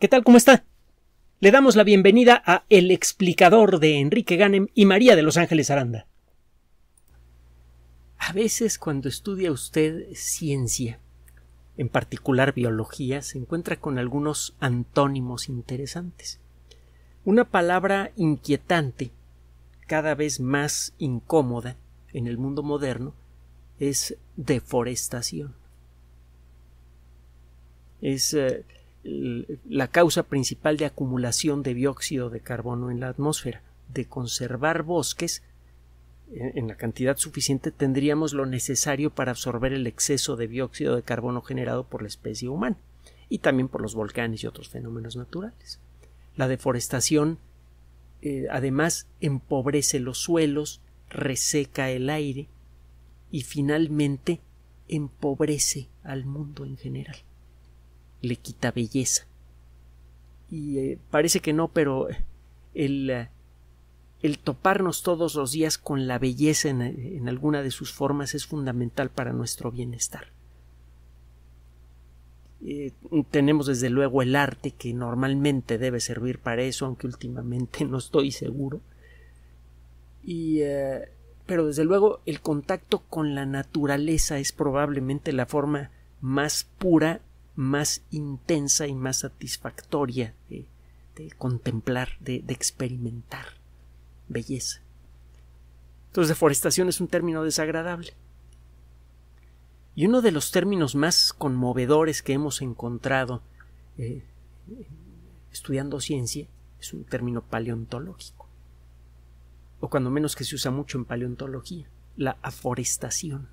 ¿Qué tal? ¿Cómo está? Le damos la bienvenida a El explicador de Enrique Ganem y María de Los Ángeles Aranda. A veces cuando estudia usted ciencia, en particular biología, se encuentra con algunos antónimos interesantes. Una palabra inquietante, cada vez más incómoda en el mundo moderno, es deforestación. Es eh, la causa principal de acumulación de dióxido de carbono en la atmósfera. De conservar bosques en la cantidad suficiente tendríamos lo necesario para absorber el exceso de dióxido de carbono generado por la especie humana y también por los volcanes y otros fenómenos naturales. La deforestación eh, además empobrece los suelos, reseca el aire y finalmente empobrece al mundo en general le quita belleza. Y eh, parece que no, pero eh, el, eh, el, toparnos todos los días con la belleza en, alguna de sus formas es fundamental para nuestro bienestar. tenemos desde luego el arte que normalmente debe servir para eso, aunque últimamente no estoy seguro. Y, pero desde luego el contacto con la naturaleza es probablemente la forma más pura más intensa y más satisfactoria de, contemplar, de, experimentar belleza. Entonces, deforestación es un término desagradable. Y uno de los términos más conmovedores que hemos encontrado eh, estudiando ciencia es un término paleontológico, o cuando menos que se usa mucho en paleontología, la aforestación.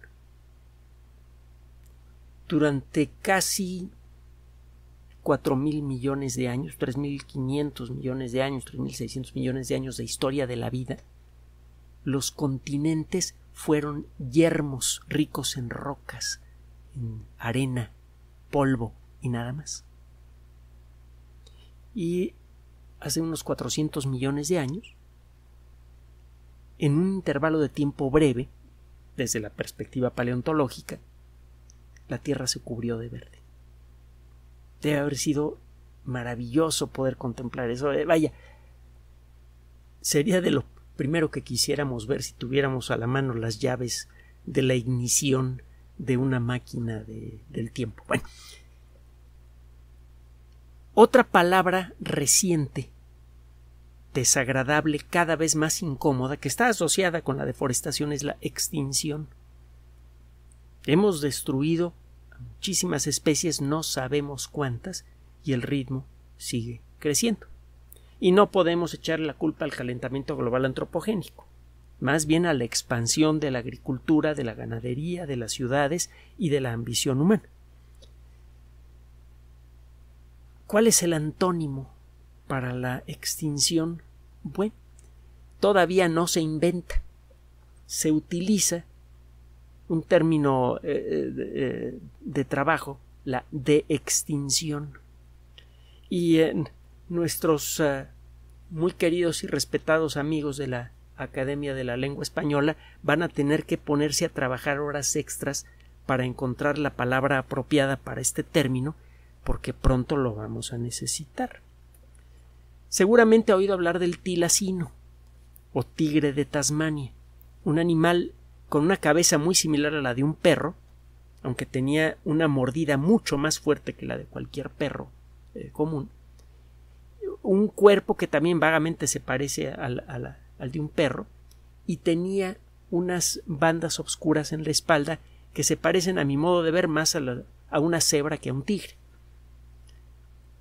Durante casi 4.000 mil millones de años, 3.500 millones de años, 3.600 millones de años de historia de la vida, los continentes fueron yermos ricos en rocas, en arena, polvo y nada más. Y hace unos 400 millones de años, en un intervalo de tiempo breve, desde la perspectiva paleontológica, la Tierra se cubrió de verde. De haber sido maravilloso poder contemplar eso. Eh, vaya, sería de lo primero que quisiéramos ver si tuviéramos a la mano las llaves de la ignición de una máquina del tiempo. Bueno, otra palabra reciente, desagradable, cada vez más incómoda, que está asociada con la deforestación es la extinción. Hemos destruido muchísimas especies, no sabemos cuántas, y el ritmo sigue creciendo. Y no podemos echar la culpa al calentamiento global antropogénico, más bien a la expansión de la agricultura, de la ganadería, de las ciudades y de la ambición humana. ¿Cuál es el antónimo para la extinción? Bueno, todavía no se inventa, se utiliza un término eh, eh, eh, de, trabajo, la de extinción. Y en nuestros muy queridos y respetados amigos de la Academia de la Lengua Española van a tener que ponerse a trabajar horas extras para encontrar la palabra apropiada para este término, porque pronto lo vamos a necesitar. Seguramente ha oído hablar del tilacino o tigre de Tasmania, un animal con una cabeza muy similar a la de un perro, aunque tenía una mordida mucho más fuerte que la de cualquier perro eh, común, un cuerpo que también vagamente se parece al, de un perro, y tenía unas bandas oscuras en la espalda que se parecen a mi modo de ver más a, a, una cebra que a un tigre.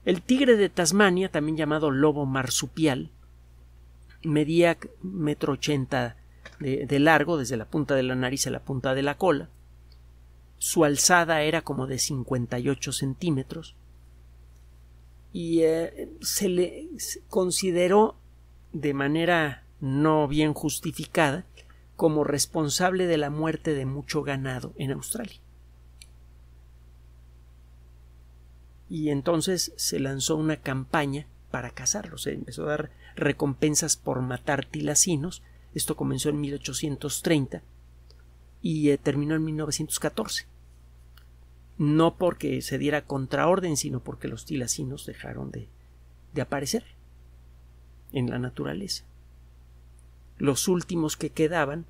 El tigre de Tasmania, también llamado lobo marsupial, medía metro ochenta de, largo, desde la punta de la nariz a la punta de la cola. Su alzada era como de 58 centímetros y eh, se le consideró de manera no bien justificada como responsable de la muerte de mucho ganado en Australia. Y entonces se lanzó una campaña para cazarlos. se empezó a dar recompensas por matar tilacinos esto comenzó en 1830 y eh, terminó en 1914. No porque se diera contraorden, sino porque los tilacinos dejaron de, de aparecer en la naturaleza. Los últimos que quedaban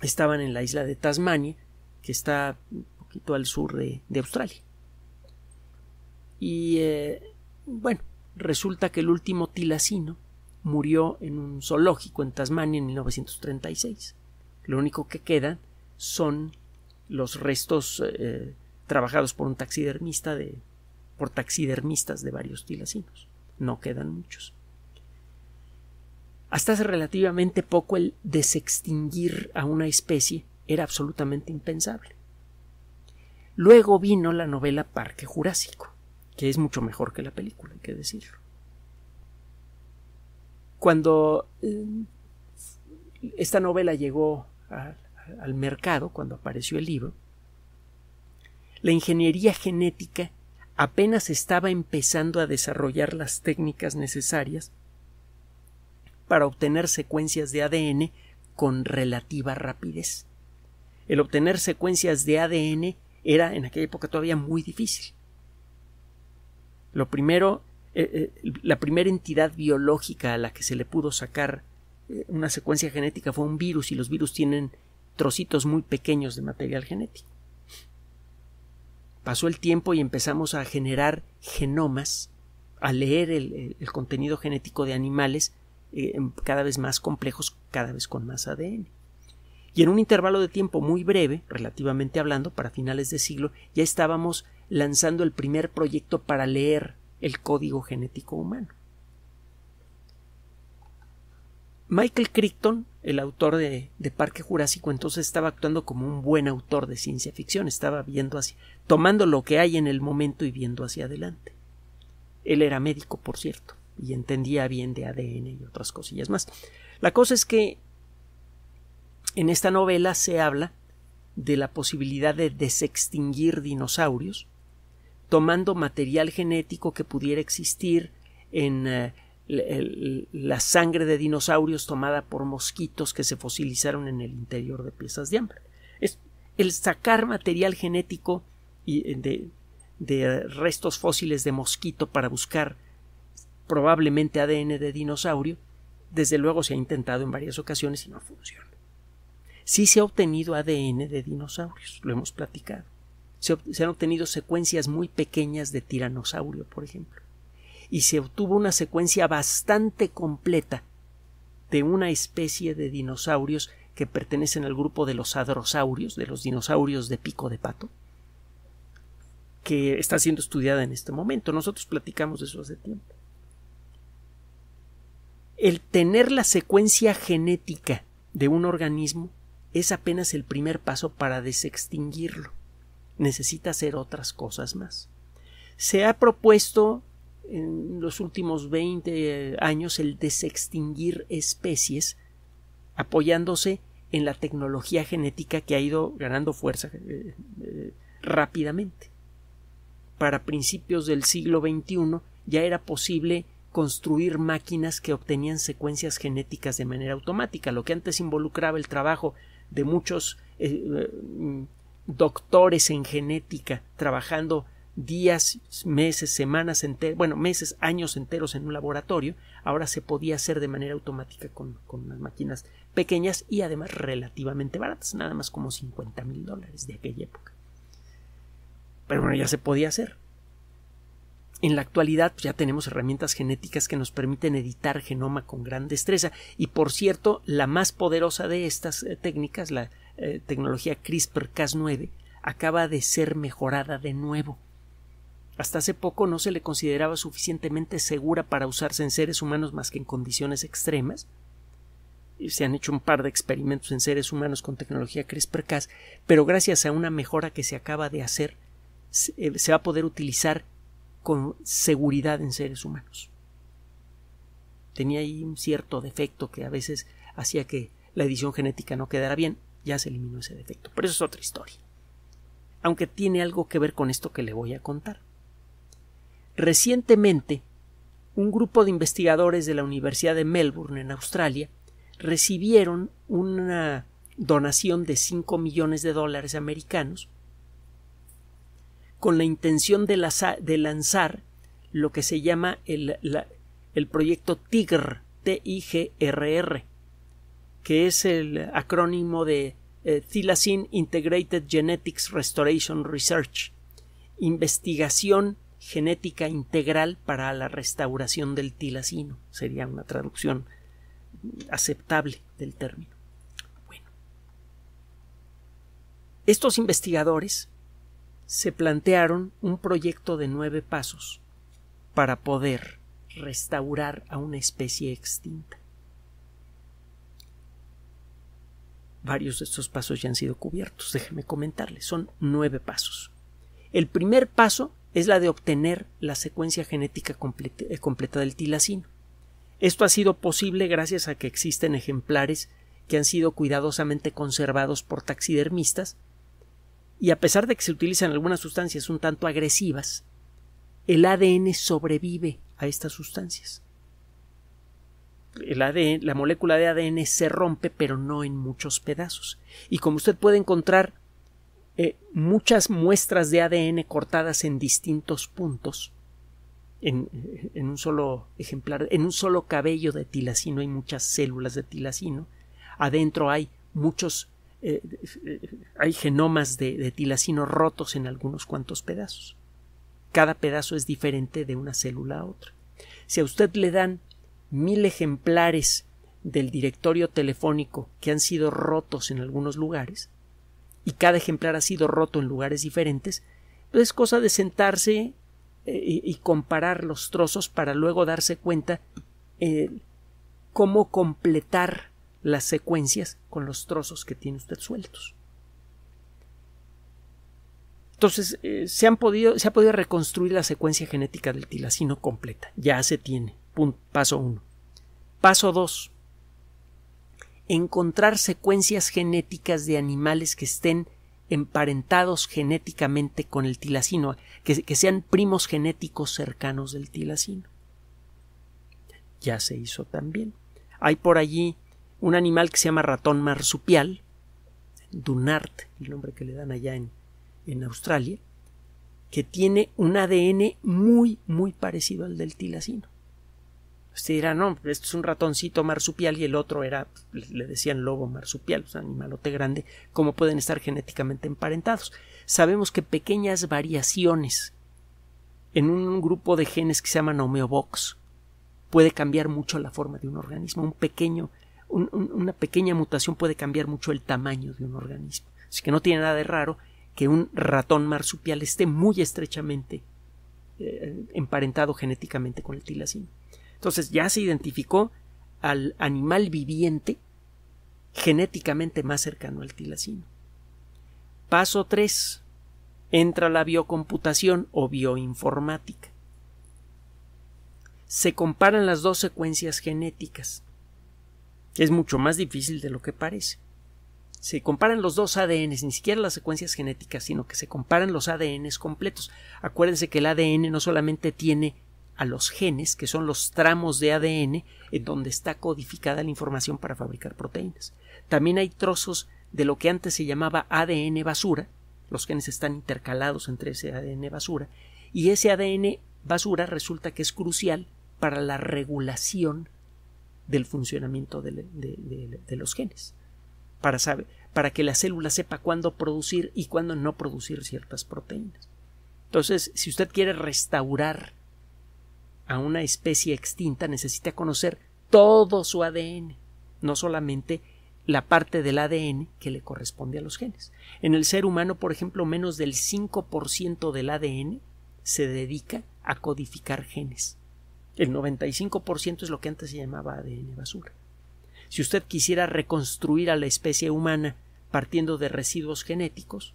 estaban en la isla de Tasmania, que está un poquito al sur de, Australia. Y eh, bueno, resulta que el último tilacino murió en un zoológico en Tasmania en 1936. Lo único que queda son los restos eh, trabajados por un taxidermista de por taxidermistas de varios tilacinos. No quedan muchos. Hasta hace relativamente poco el desextinguir a una especie era absolutamente impensable. Luego vino la novela Parque Jurásico, que es mucho mejor que la película, hay que decirlo. Cuando eh, esta novela llegó al mercado, cuando apareció el libro, la ingeniería genética apenas estaba empezando a desarrollar las técnicas necesarias para obtener secuencias de ADN con relativa rapidez. El obtener secuencias de ADN era en aquella época todavía muy difícil. Lo primero eh, eh, la primera entidad biológica a la que se le pudo sacar eh, una secuencia genética fue un virus y los virus tienen trocitos muy pequeños de material genético. Pasó el tiempo y empezamos a generar genomas, a leer el, contenido genético de animales cada vez más complejos, cada vez con más ADN. Y en un intervalo de tiempo muy breve, relativamente hablando, para finales de siglo, ya estábamos lanzando el primer proyecto para leer el código genético humano. Michael Crichton, el autor de, Parque Jurásico, entonces estaba actuando como un buen autor de ciencia ficción, estaba viendo hacia, tomando lo que hay en el momento y viendo hacia adelante. Él era médico, por cierto, y entendía bien de ADN y otras cosillas más. La cosa es que en esta novela se habla de la posibilidad de desextinguir dinosaurios tomando material genético que pudiera existir en eh, la sangre de dinosaurios tomada por mosquitos que se fosilizaron en el interior de piezas de hambre. Es el sacar material genético y eh, de, de restos fósiles de mosquito para buscar probablemente ADN de dinosaurio, desde luego se ha intentado en varias ocasiones y no funciona. Sí se ha obtenido ADN de dinosaurios, lo hemos platicado se, han obtenido secuencias muy pequeñas de tiranosaurio, por ejemplo. Y se obtuvo una secuencia bastante completa de una especie de dinosaurios que pertenecen al grupo de los hadrosaurios, de los dinosaurios de pico de pato, que está siendo estudiada en este momento. Nosotros platicamos de eso hace tiempo. El tener la secuencia genética de un organismo es apenas el primer paso para desextinguirlo necesita hacer otras cosas más. Se ha propuesto en los últimos 20 eh, años el desextinguir especies apoyándose en la tecnología genética que ha ido ganando fuerza eh, eh, rápidamente. Para principios del siglo XXI ya era posible construir máquinas que obtenían secuencias genéticas de manera automática, lo que antes involucraba el trabajo de muchos doctores en genética trabajando días, meses, semanas enteros, bueno, meses, años enteros en un laboratorio, ahora se podía hacer de manera automática con, con unas máquinas pequeñas y además relativamente baratas, nada más como 50 mil dólares de aquella época. Pero bueno, ya se podía hacer. En la actualidad pues, ya tenemos herramientas genéticas que nos permiten editar genoma con gran destreza y por cierto, la más poderosa de estas eh, técnicas, la, eh, tecnología CRISPR-Cas9 acaba de ser mejorada de nuevo. Hasta hace poco no se le consideraba suficientemente segura para usarse en seres humanos más que en condiciones extremas. se han hecho un par de experimentos en seres humanos con tecnología CRISPR-Cas, pero gracias a una mejora que se acaba de hacer, eh, se va a poder utilizar con seguridad en seres humanos. Tenía ahí un cierto defecto que a veces hacía que la edición genética no quedara bien, ya se eliminó ese defecto, pero eso es otra historia. Aunque tiene algo que ver con esto que le voy a contar. Recientemente, un grupo de investigadores de la Universidad de Melbourne, en Australia, recibieron una donación de 5 millones de dólares americanos con la intención de, lanzar lo que se llama el, proyecto TIGRR, que es el acrónimo de eh, Thylacine Integrated Genetics Restoration Research, investigación genética integral para la restauración del tilacino, sería una traducción aceptable del término. Bueno, estos investigadores se plantearon un proyecto de nueve pasos para poder restaurar a una especie extinta. Varios de estos pasos ya han sido cubiertos, déjeme comentarles, son nueve pasos. El primer paso es la de obtener la secuencia genética completa, eh, completa del tilacino. Esto ha sido posible gracias a que existen ejemplares que han sido cuidadosamente conservados por taxidermistas y a pesar de que se utilizan algunas sustancias un tanto agresivas, el ADN sobrevive a estas sustancias la molécula de ADN se rompe, pero no en muchos pedazos. Y como usted puede encontrar eh, muchas muestras de ADN cortadas en distintos puntos, en, en, un solo ejemplar, en un solo cabello de tilacino hay muchas células de tilacino. Adentro hay muchos, eh, hay genomas de, de tilacino rotos en algunos cuantos pedazos. Cada pedazo es diferente de una célula a otra. Si a usted le dan mil ejemplares del directorio telefónico que han sido rotos en algunos lugares, y cada ejemplar ha sido roto en lugares diferentes, pues es cosa de sentarse eh, y comparar los trozos para luego darse cuenta eh, cómo completar las secuencias con los trozos que tiene usted sueltos. Entonces, eh, se, han podido, se ha podido reconstruir la secuencia genética del tilacino completa, ya se tiene paso 1. Paso 2. Encontrar secuencias genéticas de animales que estén emparentados genéticamente con el tilacino, que, que sean primos genéticos cercanos del tilacino. Ya se hizo también. Hay por allí un animal que se llama ratón marsupial, Dunart, el nombre que le dan allá en, en Australia, que tiene un ADN muy, muy parecido al del tilacino se pues, dirá no, esto es un ratoncito marsupial y el otro era, le decían lobo marsupial, o sea, animalote grande, ¿cómo pueden estar genéticamente emparentados? Sabemos que pequeñas variaciones en un grupo de genes que se llaman homeobox puede cambiar mucho la forma de un organismo, un pequeño, una pequeña mutación puede cambiar mucho el tamaño de un organismo. Así que no tiene nada de raro que un ratón marsupial esté muy estrechamente eh, emparentado genéticamente con el tilacino. Entonces ya se identificó al animal viviente genéticamente más cercano al tilacino. Paso 3. Entra la biocomputación o bioinformática. Se comparan las dos secuencias genéticas. Es mucho más difícil de lo que parece. Se comparan los dos ADNs, ni siquiera las secuencias genéticas, sino que se comparan los ADNs completos. Acuérdense que el ADN no solamente tiene a los genes, que son los tramos de ADN en donde está codificada la información para fabricar proteínas. También hay trozos de lo que antes se llamaba ADN basura, los genes están intercalados entre ese ADN basura, y ese ADN basura resulta que es crucial para la regulación del funcionamiento de, los genes, para, saber, para que la célula sepa cuándo producir y cuándo no producir ciertas proteínas. Entonces, si usted quiere restaurar a una especie extinta necesita conocer todo su ADN, no solamente la parte del ADN que le corresponde a los genes. En el ser humano, por ejemplo, menos del 5% del ADN se dedica a codificar genes. El 95% es lo que antes se llamaba ADN basura. Si usted quisiera reconstruir a la especie humana partiendo de residuos genéticos,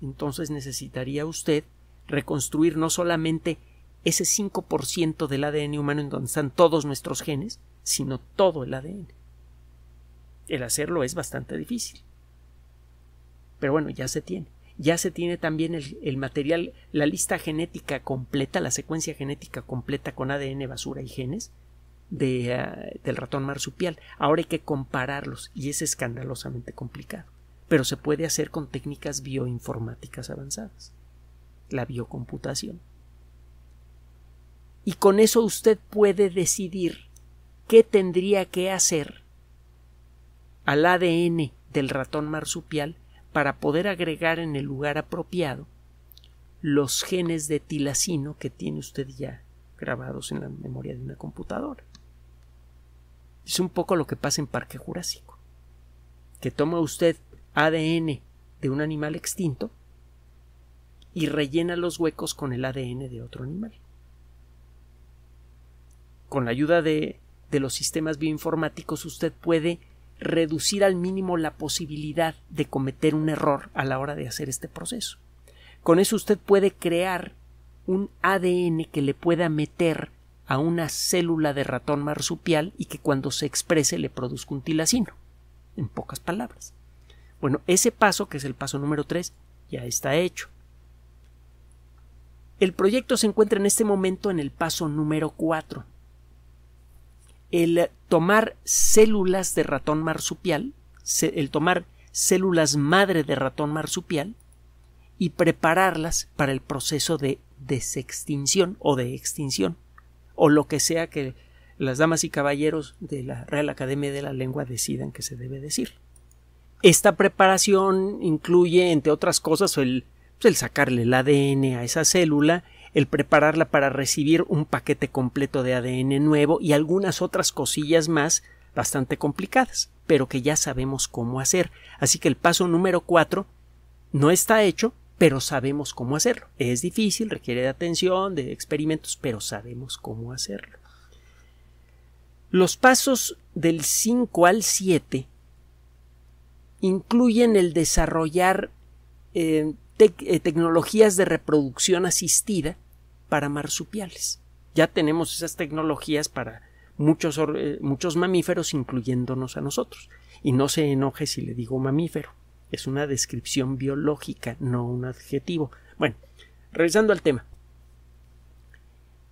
entonces necesitaría usted reconstruir no solamente ese 5% del ADN humano en donde están todos nuestros genes, sino todo el ADN. El hacerlo es bastante difícil. Pero bueno, ya se tiene. Ya se tiene también el, material, la lista genética completa, la secuencia genética completa con ADN, basura y genes de, eh, del ratón marsupial. Ahora hay que compararlos y es escandalosamente complicado. Pero se puede hacer con técnicas bioinformáticas avanzadas. La biocomputación y con eso usted puede decidir qué tendría que hacer al ADN del ratón marsupial para poder agregar en el lugar apropiado los genes de tilacino que tiene usted ya grabados en la memoria de una computadora. Es un poco lo que pasa en Parque Jurásico, que toma usted ADN de un animal extinto y rellena los huecos con el ADN de otro animal con la ayuda de, los sistemas bioinformáticos usted puede reducir al mínimo la posibilidad de cometer un error a la hora de hacer este proceso. Con eso usted puede crear un ADN que le pueda meter a una célula de ratón marsupial y que cuando se exprese le produzca un tilacino, en pocas palabras. Bueno, ese paso, que es el paso número 3, ya está hecho. El proyecto se encuentra en este momento en el paso número 4, el tomar células de ratón marsupial, el tomar células madre de ratón marsupial y prepararlas para el proceso de desextinción o de extinción, o lo que sea que las damas y caballeros de la Real Academia de la Lengua decidan que se debe decir. Esta preparación incluye, entre otras cosas, el, pues, el sacarle el ADN a esa célula el prepararla para recibir un paquete completo de ADN nuevo y algunas otras cosillas más bastante complicadas, pero que ya sabemos cómo hacer. Así que el paso número 4 no está hecho, pero sabemos cómo hacerlo. Es difícil, requiere de atención, de experimentos, pero sabemos cómo hacerlo. Los pasos del 5 al 7 incluyen el desarrollar eh, eh, tecnologías de reproducción asistida para marsupiales. Ya tenemos esas tecnologías para muchos, eh, muchos mamíferos, incluyéndonos a nosotros. Y no se enoje si le digo mamífero. Es una descripción biológica, no un adjetivo. Bueno, regresando al tema.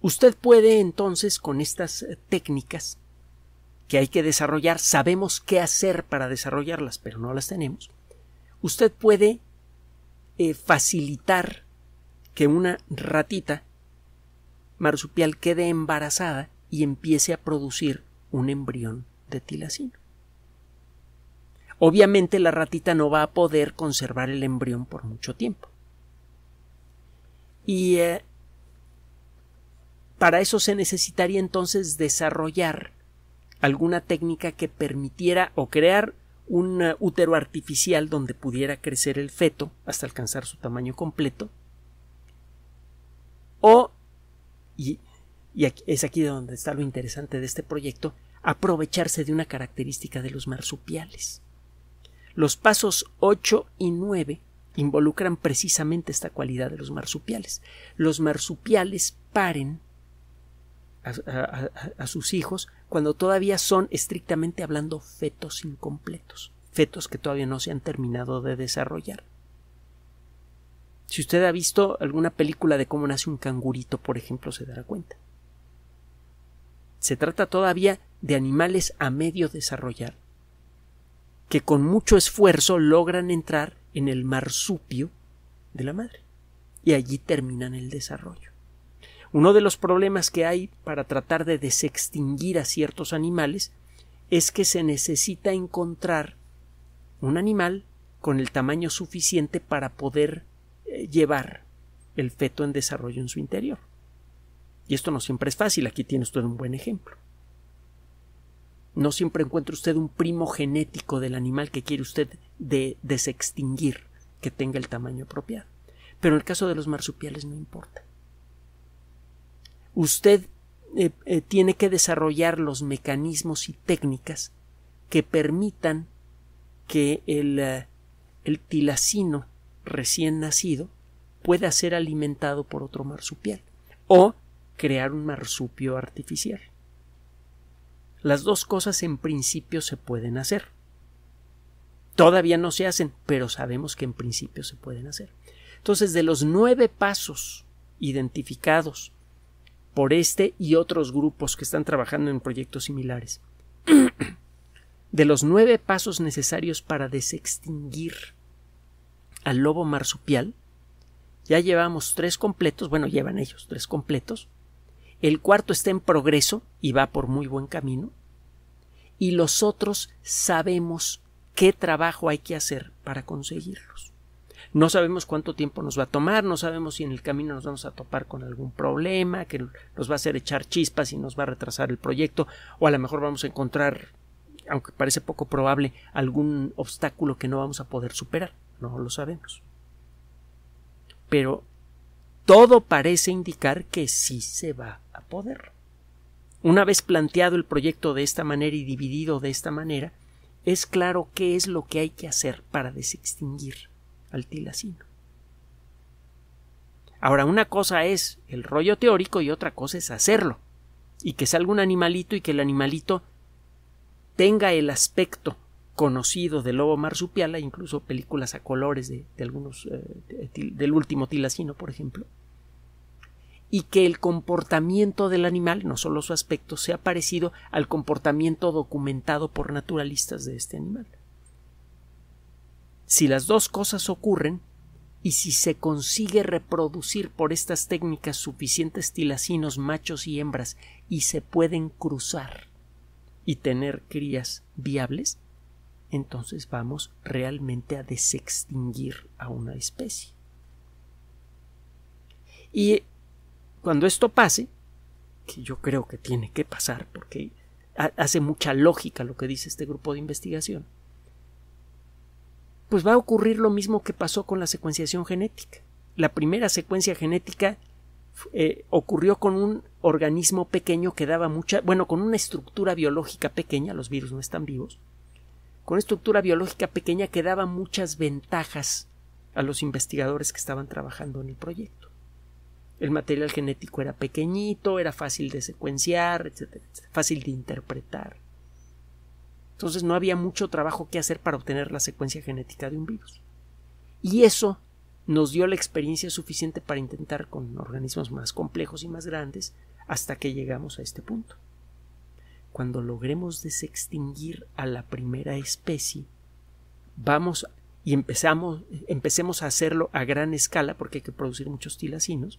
Usted puede entonces con estas técnicas que hay que desarrollar, sabemos qué hacer para desarrollarlas, pero no las tenemos. Usted puede eh, facilitar que una ratita marsupial quede embarazada y empiece a producir un embrión de tilacino. Obviamente la ratita no va a poder conservar el embrión por mucho tiempo. Y eh, para eso se necesitaría entonces desarrollar alguna técnica que permitiera o crear un eh, útero artificial donde pudiera crecer el feto hasta alcanzar su tamaño completo o y, aquí, es aquí donde está lo interesante de este proyecto, aprovecharse de una característica de los marsupiales. Los pasos 8 y 9 involucran precisamente esta cualidad de los marsupiales. Los marsupiales paren a, sus hijos cuando todavía son estrictamente hablando fetos incompletos, fetos que todavía no se han terminado de desarrollar. Si usted ha visto alguna película de cómo nace un cangurito, por ejemplo, se dará cuenta. Se trata todavía de animales a medio desarrollar, que con mucho esfuerzo logran entrar en el marsupio de la madre, y allí terminan el desarrollo. Uno de los problemas que hay para tratar de desextinguir a ciertos animales es que se necesita encontrar un animal con el tamaño suficiente para poder eh, llevar el feto en desarrollo en su interior. Y esto no siempre es fácil, aquí tiene usted un buen ejemplo. No siempre encuentra usted un primo genético del animal que quiere usted de desextinguir, que tenga el tamaño apropiado. Pero en el caso de los marsupiales no importa. Usted eh, eh, tiene que desarrollar los mecanismos y técnicas que permitan que el tilacino recién nacido pueda ser alimentado por otro marsupial o crear un marsupio artificial. Las dos cosas en principio se pueden hacer. Todavía no se hacen, pero sabemos que en principio se pueden hacer. Entonces, de los nueve pasos identificados por este y otros grupos que están trabajando en proyectos similares, de los nueve pasos necesarios para desextinguir al lobo marsupial. Ya llevamos tres completos, bueno, llevan ellos tres completos. El cuarto está en progreso y va por muy buen camino. Y los otros sabemos qué trabajo hay que hacer para conseguirlos. No sabemos cuánto tiempo nos va a tomar, no sabemos si en el camino nos vamos a topar con algún problema que nos va a hacer echar chispas y nos va a retrasar el proyecto, o a lo mejor vamos a encontrar, aunque parece poco probable, algún obstáculo que no vamos a poder superar. No lo sabemos. Pero todo parece indicar que sí se va a poder. Una vez planteado el proyecto de esta manera y dividido de esta manera, es claro qué es lo que hay que hacer para desextinguir al tilacino. Ahora, una cosa es el rollo teórico y otra cosa es hacerlo. Y que salga un animalito y que el animalito tenga el aspecto Conocido de Lobo marsupial, incluso películas a colores de, algunos, eh, del último Tilacino, por ejemplo, y que el comportamiento del animal, no solo su aspecto, sea parecido al comportamiento documentado por naturalistas de este animal. Si las dos cosas ocurren, y si se consigue reproducir por estas técnicas suficientes tilacinos machos y hembras y se pueden cruzar y tener crías viables, entonces vamos realmente a desextinguir a una especie. Y cuando esto pase, que yo creo que tiene que pasar porque hace mucha lógica lo que dice este grupo de investigación, pues va a ocurrir lo mismo que pasó con la secuenciación genética. La primera secuencia genética eh, ocurrió con un organismo pequeño que daba mucha, bueno, con una estructura biológica pequeña, los virus no están vivos, con estructura biológica pequeña que daba muchas ventajas a los investigadores que estaban trabajando en el proyecto. El material genético era pequeñito, era fácil de secuenciar, etcétera, fácil de interpretar. Entonces no había mucho trabajo que hacer para obtener la secuencia genética de un virus. Y eso nos dio la experiencia suficiente para intentar con organismos más complejos y más grandes hasta que llegamos a este punto cuando logremos desextinguir a la primera especie, vamos y empezamos, empecemos a hacerlo a gran escala, porque hay que producir muchos tilacinos,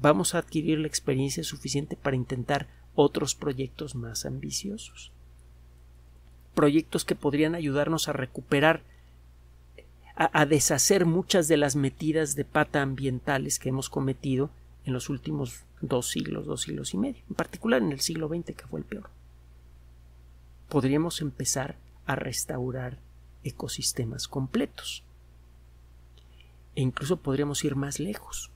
vamos a adquirir la experiencia suficiente para intentar otros proyectos más ambiciosos. Proyectos que podrían ayudarnos a recuperar, a, a deshacer muchas de las metidas de pata ambientales que hemos cometido en los últimos dos siglos, dos siglos y medio, en particular en el siglo XX que fue el peor podríamos empezar a restaurar ecosistemas completos. E incluso podríamos ir más lejos.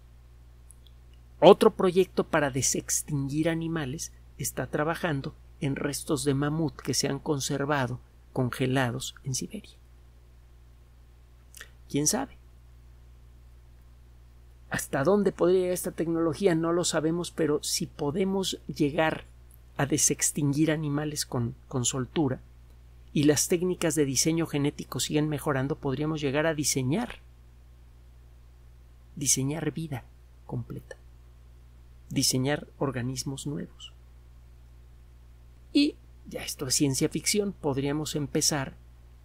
Otro proyecto para desextinguir animales está trabajando en restos de mamut que se han conservado congelados en Siberia. ¿Quién sabe? ¿Hasta dónde podría llegar esta tecnología? No lo sabemos, pero si podemos llegar a desextinguir animales con, con soltura y las técnicas de diseño genético siguen mejorando, podríamos llegar a diseñar, diseñar vida completa, diseñar organismos nuevos. Y, ya esto es ciencia ficción, podríamos empezar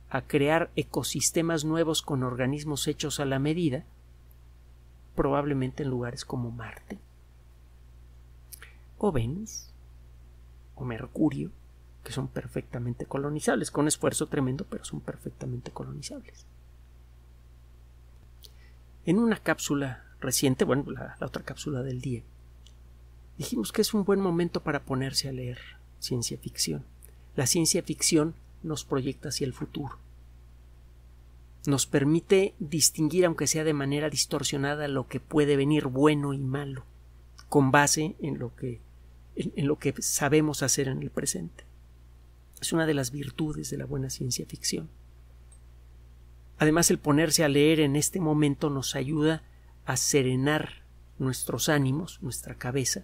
a crear ecosistemas nuevos con organismos hechos a la medida, probablemente en lugares como Marte o Venus o mercurio, que son perfectamente colonizables, con esfuerzo tremendo, pero son perfectamente colonizables. En una cápsula reciente, bueno, la, la otra cápsula del día, dijimos que es un buen momento para ponerse a leer ciencia ficción. La ciencia ficción nos proyecta hacia el futuro. Nos permite distinguir, aunque sea de manera distorsionada, lo que puede venir bueno y malo, con base en lo que en, lo que sabemos hacer en el presente. Es una de las virtudes de la buena ciencia ficción. Además, el ponerse a leer en este momento nos ayuda a serenar nuestros ánimos, nuestra cabeza,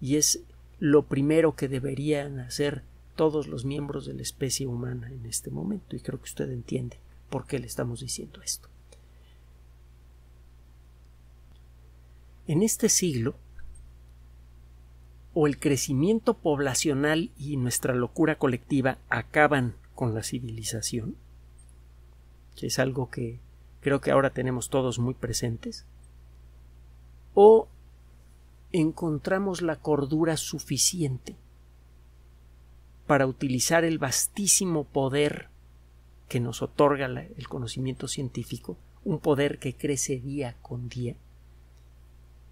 y es lo primero que deberían hacer todos los miembros de la especie humana en este momento, y creo que usted entiende por qué le estamos diciendo esto. En este siglo, o el crecimiento poblacional y nuestra locura colectiva acaban con la civilización? Que es algo que creo que ahora tenemos todos muy presentes. ¿O encontramos la cordura suficiente para utilizar el vastísimo poder que nos otorga el conocimiento científico, un poder que crece día con día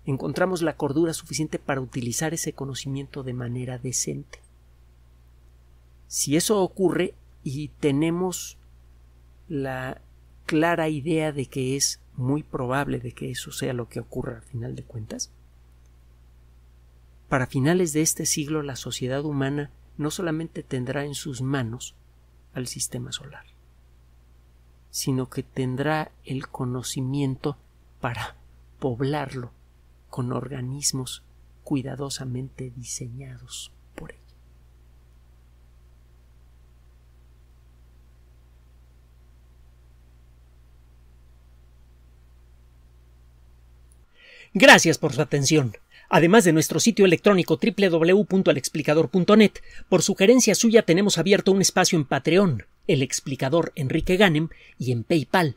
encontramos la cordura suficiente para utilizar ese conocimiento de manera decente. Si eso ocurre y tenemos la clara idea de que es muy probable de que eso sea lo que ocurra al final de cuentas, para finales de este siglo la sociedad humana no solamente tendrá en sus manos al sistema solar, sino que tendrá el conocimiento para poblarlo con organismos cuidadosamente diseñados por ella. Gracias por su atención. Además de nuestro sitio electrónico www.alexplicador.net, por sugerencia suya tenemos abierto un espacio en Patreon, el explicador Enrique Ganem, y en PayPal,